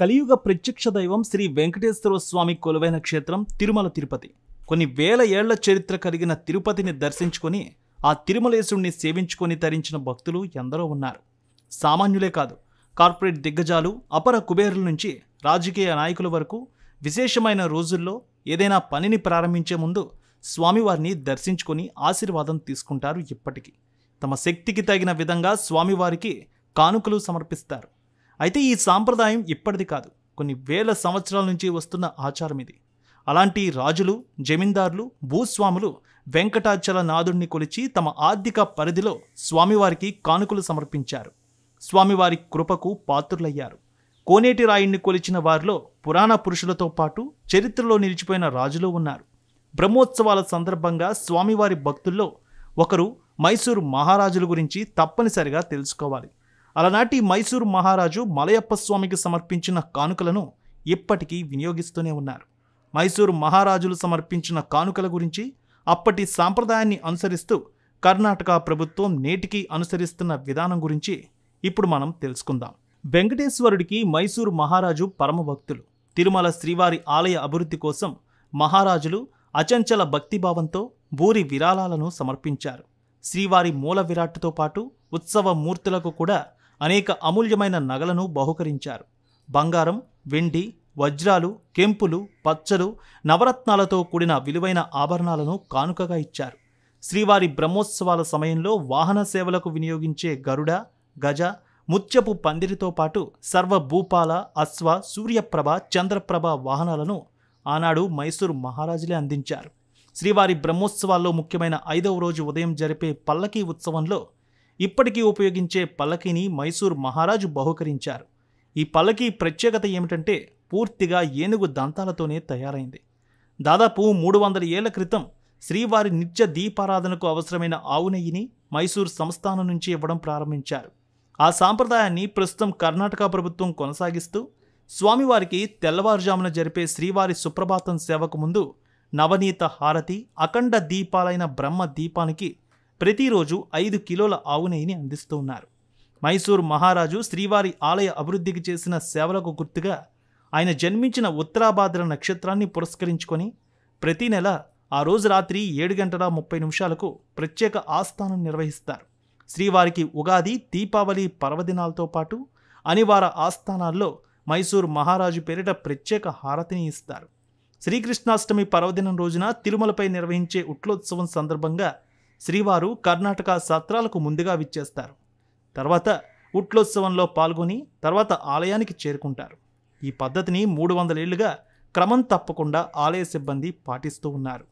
కలియుగ ప్రత్యక్ష దైవం శ్రీ వెంకటేశ్వర స్వామి కొలువైన క్షేత్రం తిరుమల తిరుపతి కొన్ని వేల ఏళ్ల చరిత్ర కలిగిన తిరుపతిని దర్శించుకొని ఆ తిరుమలేశుణ్ణి సేవించుకొని తరించిన భక్తులు ఎందరో ఉన్నారు సామాన్యులే కాదు కార్పొరేట్ దిగ్గజాలు అపర కుబేరుల నుంచి రాజకీయ నాయకుల వరకు విశేషమైన రోజుల్లో ఏదైనా పనిని ప్రారంభించే ముందు స్వామివారిని దర్శించుకొని ఆశీర్వాదం తీసుకుంటారు ఇప్పటికీ తమ శక్తికి తగిన విధంగా స్వామివారికి కానుకలు సమర్పిస్తారు అయితే ఈ సాంప్రదాయం ఇప్పటిది కాదు కొన్ని వేల సంవత్సరాల నుంచి వస్తున్న ఆచారం ఇది అలాంటి రాజులు జమీందారులు భూస్వాములు వెంకటాచల నాథుడిని కొలిచి తమ ఆర్థిక పరిధిలో స్వామివారికి కానుకలు సమర్పించారు స్వామివారి కృపకు పాత్రులయ్యారు కోనేటి రాయుణ్ణి కొలిచిన వారిలో పురాణ పురుషులతో పాటు చరిత్రలో నిలిచిపోయిన రాజులు ఉన్నారు బ్రహ్మోత్సవాల సందర్భంగా స్వామివారి భక్తుల్లో ఒకరు మైసూరు మహారాజుల గురించి తప్పనిసరిగా తెలుసుకోవాలి అలనాటి మైసూరు మహారాజు మలయప్ప స్వామికి సమర్పించిన కానుకలను ఇప్పటికీ వినియోగిస్తూనే ఉన్నారు మైసూరు మహారాజులు సమర్పించిన కానుకల గురించి అప్పటి సాంప్రదాయాన్ని అనుసరిస్తూ కర్ణాటక ప్రభుత్వం నేటికి అనుసరిస్తున్న విధానం గురించి ఇప్పుడు మనం తెలుసుకుందాం వెంకటేశ్వరుడికి మైసూరు మహారాజు పరమ భక్తులు తిరుమల శ్రీవారి ఆలయ అభివృద్ధి కోసం మహారాజులు అచంచల భక్తిభావంతో భూరి విరాళాలను సమర్పించారు శ్రీవారి మూల విరాట్తో పాటు ఉత్సవ మూర్తులకు కూడా అనేక అమూల్యమైన నగలను బహుకరించారు బంగారం వెండి వజ్రాలు కెంపులు పచ్చలు నవరత్నాలతో కూడిన విలువైన ఆభరణాలను కానుకగా ఇచ్చారు శ్రీవారి బ్రహ్మోత్సవాల సమయంలో వాహన సేవలకు వినియోగించే గరుడ గజ ముత్యపు పందిరితో పాటు సర్వ భూపాల అశ్వ సూర్యప్రభ చంద్రప్రభ వాహనాలను ఆనాడు మైసూరు మహారాజులే అందించారు శ్రీవారి బ్రహ్మోత్సవాల్లో ముఖ్యమైన ఐదవ రోజు ఉదయం జరిపే పల్లకీ ఉత్సవంలో ఇప్పటికీ ఉపయోగించే పల్లకిని మైసూర్ మహారాజు బహుకరించారు ఈ పల్లకి ప్రత్యేకత ఏమిటంటే పూర్తిగా ఏనుగు దంతాలతోనే తయారైంది దాదాపు మూడు వందల ఏళ్ల క్రితం శ్రీవారి నిత్య దీపారాధనకు అవసరమైన ఆవు నెయ్యిని మైసూర్ సంస్థానం నుంచి ఇవ్వడం ప్రారంభించారు ఆ సాంప్రదాయాన్ని ప్రస్తుతం కర్ణాటక ప్రభుత్వం కొనసాగిస్తూ స్వామివారికి తెల్లవారుజామున జరిపే శ్రీవారి సుప్రభాతం సేవకు ముందు నవనీత హారతి అఖండ దీపాలైన బ్రహ్మ దీపానికి ప్రతిరోజు ఐదు కిలోల ఆవు నెయ్యిని అందిస్తూ ఉన్నారు మైసూర్ మహారాజు శ్రీవారి ఆలయ అభివృద్ధికి చేసిన సేవలకు గుర్తుగా ఆయన జన్మించిన ఉత్తరాభాద్ర నక్షత్రాన్ని పురస్కరించుకొని ప్రతి నెల ఆ రోజు రాత్రి ఏడు గంటల ముప్పై నిమిషాలకు ప్రత్యేక ఆస్థానం నిర్వహిస్తారు శ్రీవారికి ఉగాది దీపావళి పర్వదినాలతో పాటు అనివార ఆస్థానాల్లో మైసూర్ మహారాజు పేరిట ప్రత్యేక హారతిని ఇస్తారు శ్రీకృష్ణాష్టమి పర్వదినం రోజున తిరుమలపై నిర్వహించే ఉట్లోత్సవం సందర్భంగా శ్రీవారు కర్ణాటక సత్రాలకు ముందుగా విచ్చేస్తారు తర్వాత ఉట్లోత్సవంలో పాల్గొని తర్వాత ఆలయానికి చేరుకుంటారు ఈ పద్ధతిని మూడు వందలేళ్లుగా క్రమం తప్పకుండా ఆలయ సిబ్బంది పాటిస్తూ ఉన్నారు